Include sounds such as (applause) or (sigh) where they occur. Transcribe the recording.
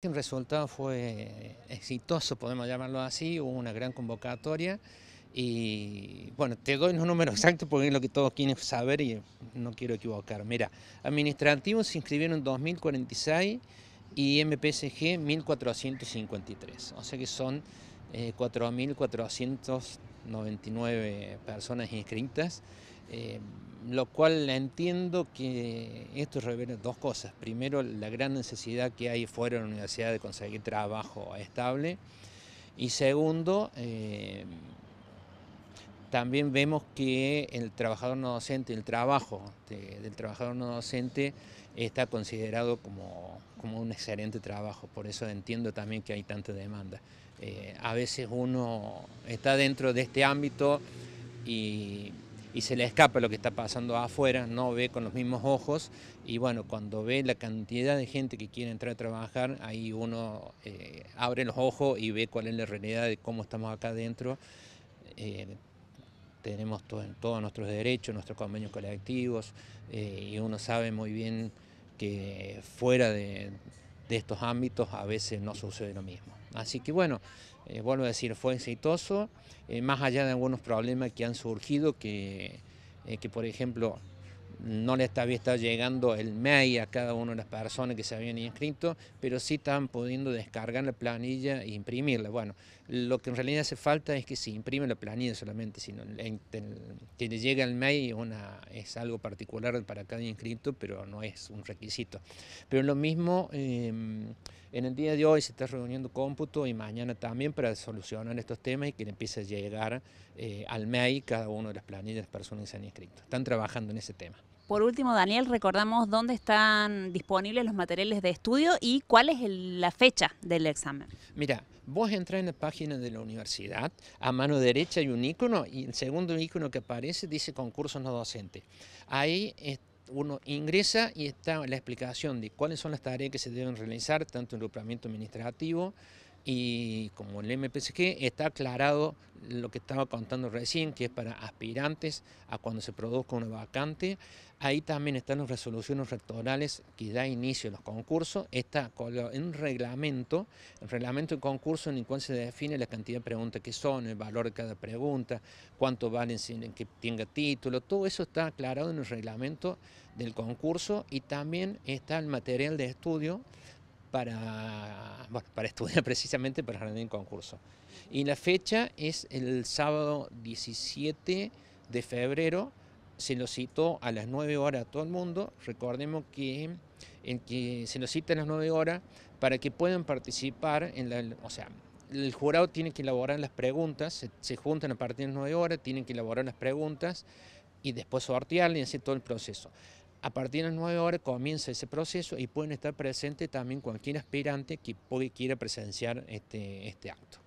El resultado fue exitoso, podemos llamarlo así, hubo una gran convocatoria y bueno, te doy los números exactos porque es lo que todos quieren saber y no quiero equivocar. Mira, administrativos se inscribieron 2046 y MPSG 1453, o sea que son 4499 eh, personas inscritas. Eh, lo cual entiendo que esto revela dos cosas. Primero, la gran necesidad que hay fuera de la universidad de conseguir trabajo estable. Y segundo, eh, también vemos que el trabajador no docente, el trabajo del trabajador no docente está considerado como, un excelente trabajo, por eso entiendo también que hay tanta demanda. Eh, a veces uno está dentro de este ámbito y y se le escapa lo que está pasando afuera, no ve con los mismos ojos y bueno, cuando ve la cantidad de gente que quiere entrar a trabajar, ahí uno eh, abre los ojos y ve cuál es la realidad de cómo estamos acá adentro. Eh, tenemos todos nuestros derechos, nuestros convenios colectivos eh, y uno sabe muy bien que fuera de estos ámbitos a veces no sucede lo mismo. Así que bueno, eh, vuelvo a decir, fue exitoso, eh, más allá de algunos problemas que han surgido, que, eh, que por ejemplo no le había llegando el mail a cada una de las personas que se habían inscrito, pero sí estaban pudiendo descargar la planilla e imprimirla. Bueno, lo que en realidad hace falta es que se imprime la planilla solamente, sino que le llegue al mail una, es algo particular para cada inscrito, pero no es un requisito. Pero lo mismo, em, en el día de hoy se está reuniendo cómputo y mañana también para solucionar estos temas y que le empiece a llegar eh, al mail cada uno de las planillas de las personas que se han inscrito. Están trabajando en ese tema. Por último, Daniel, recordamos dónde están disponibles los materiales de estudio y cuál es la fecha del examen. Mira, vos entras en la página de la universidad, a mano derecha hay un icono y el segundo icono que aparece dice concursos no docentes. Ahí uno ingresa y está la explicación de cuáles son las tareas que se deben realizar, tanto en el administrativo, y como el MPCG está aclarado lo que estaba contando recién, que es para aspirantes a cuando se produzca una vacante. Ahí también están las resoluciones rectorales que da inicio a los concursos. Está en un reglamento, el reglamento del concurso en el cual se define la cantidad de preguntas que son, el valor de cada pregunta, cuánto valen que tenga título. Todo eso está aclarado en el reglamento del concurso y también está el material de estudio para, para estudiar (laughs) precisamente para rendir el concurso. Y la fecha es el sábado 17 de febrero, se lo citó a las 9 horas a todo el mundo, recordemos que, en que se lo cita a las 9 horas para que puedan participar en la, o sea, el jurado tiene que elaborar las preguntas, se, juntan a partir de las 9 horas, tienen que elaborar las preguntas y después sortearle y hacer todo el proceso. A partir de las 9 horas comienza ese proceso y pueden estar presentes también cualquier aspirante que quiera presenciar este, este acto.